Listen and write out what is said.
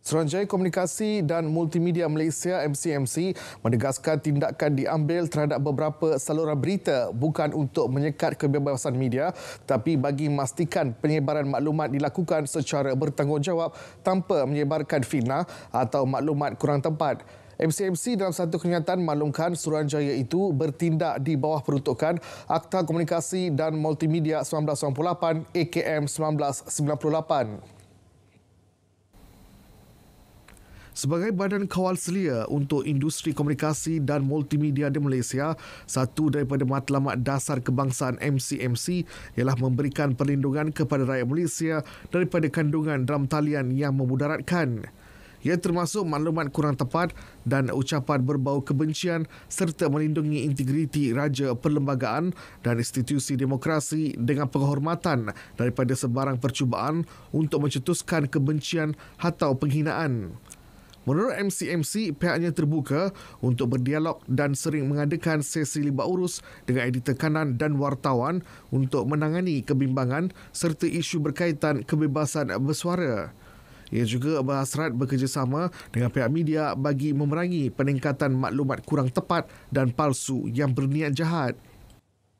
Seranjai Komunikasi dan Multimedia Malaysia MCMC menegaskan tindakan diambil terhadap beberapa saluran berita bukan untuk menyekat kebebasan media tapi bagi memastikan penyebaran maklumat dilakukan secara bertanggungjawab tanpa menyebarkan fitnah atau maklumat kurang tempat. MCMC dalam satu kenyataan maklumkan Suruhanjaya itu bertindak di bawah peruntukan Akta Komunikasi dan Multimedia 1998 AKM 1998. Sebagai badan kawal selia untuk industri komunikasi dan multimedia di Malaysia, satu daripada matlamat dasar kebangsaan MCMC ialah memberikan perlindungan kepada rakyat Malaysia daripada kandungan dalam talian yang memudaratkan. Ia termasuk maklumat kurang tepat dan ucapan berbau kebencian serta melindungi integriti raja perlembagaan dan institusi demokrasi dengan penghormatan daripada sebarang percubaan untuk mencetuskan kebencian atau penghinaan. Menurut MCMC, pihaknya terbuka untuk berdialog dan sering mengadakan sesi libat urus dengan editor kanan dan wartawan untuk menangani kebimbangan serta isu berkaitan kebebasan bersuara. Ia juga berhasrat bekerjasama dengan pihak media bagi memerangi peningkatan maklumat kurang tepat dan palsu yang berniat jahat.